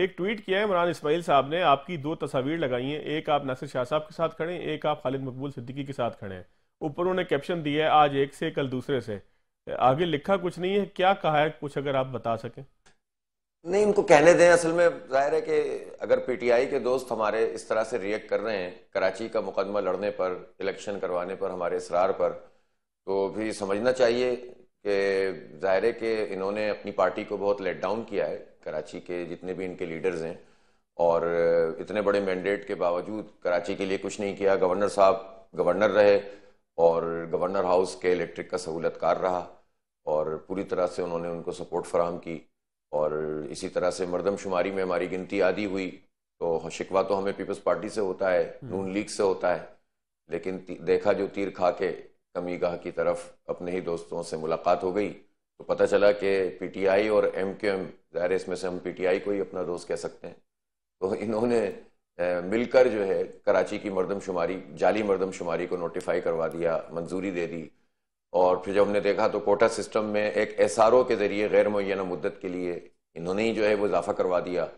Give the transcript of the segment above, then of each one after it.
एक ट्वीट किया है इमरान इसमाइल साहब ने आपकी दो तस्वीर लगाई हैं एक आप नासिर शाह साहब के साथ खड़े हैं एक आप खालिद मकबूल सिद्दीकी के साथ खड़े हैं ऊपर उन्होंने कैप्शन दिया है आज एक से कल दूसरे से आगे लिखा कुछ नहीं है क्या कहा है कुछ अगर आप बता सकें नहीं इनको कहने दें असल में जाहिर है कि अगर पीटीआई के दोस्त हमारे इस तरह से रिएक्ट कर रहे हैं कराची का मुकदमा लड़ने पर इलेक्शन करवाने पर हमारे इसरार पर तो भी समझना चाहिए कि ज़ाहिर है कि इन्होंने अपनी पार्टी को बहुत लेट डाउन किया है कराची के जितने भी इनके लीडर्स हैं और इतने बड़े मैंडेट के बावजूद कराची के लिए कुछ नहीं किया गवर्नर साहब गवर्नर रहे और गवर्नर हाउस के इलेक्ट्रिक का सहूलतकार रहा और पूरी तरह से उन्होंने उनको सपोर्ट फराम की और इसी तरह से मरदमशुमारी में हमारी गिनती आदि हुई तो शिकवा तो हमें पीपल्स पार्टी से होता है हम्म। नून लीग से होता है लेकिन देखा जो तीर खा के कमीगाह की तरफ अपने ही दोस्तों से मुलाकात हो गई तो पता चला कि पीटीआई और एम क्यू एम ज़ाहिर इसमें से हम पीटीआई को ही अपना दोस्त कह सकते हैं तो इन्होंने मिलकर जो है कराची की मरदमशुमारी जाली मरदमशुमारी को नोटिफाई करवा दिया मंजूरी दे दी और फिर जब हमने देखा तो कोटा सिस्टम में एक एस आर ओ के ज़रिए गैर मुना मुद्दत के लिए इन्होंने ही जो है वो इजाफा करवा दिया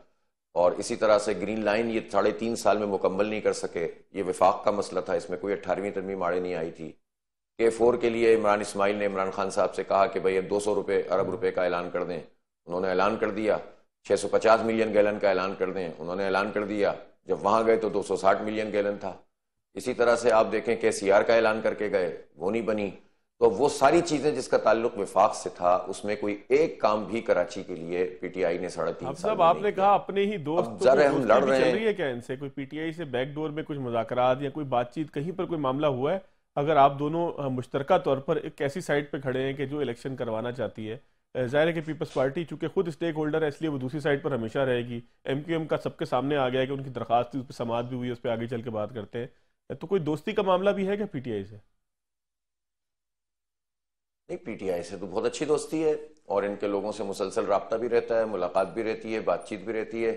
और इसी तरह से ग्रीन लाइन ये साढ़े तीन साल में मुकम्मल नहीं कर सके ये विफाक का मसला था इसमें कोई अट्ठारहवीं तरमीम आड़े नहीं आई थी के फोर के लिए इमरान इसमाइल ने इमरान खान साहब से कहा कि भाई अब दो सौ रुपये अरब रुपये का ऐलान कर दें उन्होंने ऐलान कर दिया 650 मिलियन गैलन का ऐलान कर दें उन्होंने ऐलान कर दिया जब वहाँ गए तो 260 मिलियन गैलन था इसी तरह से आप देखें के सी आर का ऐलान करके गए वो नहीं बनी तो वो सारी चीज़ें जिसका ताल्लुक विफाक से था उसमें कोई एक काम भी कराची के लिए पीटीआई ने साढ़े तीन साल आपने कहा अपने ही दोस्त तो हम लड़ रहे हैं क्या इनसे कोई पीटीआई से बैकडोर में कुछ मुजाकर या कोई बातचीत कहीं पर कोई मामला हुआ है अगर आप दोनों मुश्तरक तौर पर एक ऐसी साइड पर खड़े हैं कि जो इलेक्शन करवाना चाहती है ज़ाहिर है कि पीपल्स पार्टी चूँकि खुद स्टेक होल्डर है इसलिए वो दूसरी साइड पर हमेशा रहेगी एम क्यू एम का सबके सामने आ गया है कि उनकी दरखास्त उस पर समाज भी हुई उस पर आगे चल के बात करते हैं तो कोई दोस्ती का मामला भी है क्या पी टी आई से नहीं पीटीआई से तो बहुत अच्छी दोस्ती है और इनके लोगों से मुसलसल रहा भी रहता है मुलाकात भी रहती है बातचीत भी रहती है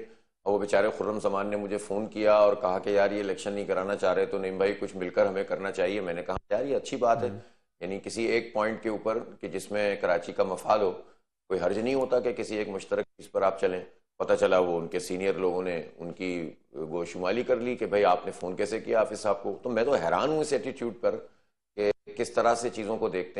वो बेचारे खुर्रम जमान ने मुझे फ़ोन किया और कहा कि यार ये इलेक्शन नहीं कराना चाह रहे तो नहीं भाई कुछ मिलकर हमें करना चाहिए मैंने कहा यार ये अच्छी बात है हम्म। यानी किसी एक पॉइंट के ऊपर कि जिसमें कराची का मफाद हो कोई हर्ज नहीं होता कि किसी एक मुश्तर चीज़ पर आप चलें पता चला वो उनके सीनियर लोगों ने उनकी वो शुमाली कर ली कि भाई आपने फ़ोन कैसे किया आफिस साहब को तो मैं तो हैरान हूँ इस एटीट्यूड पर कि किस तरह से चीज़ों को देखते हैं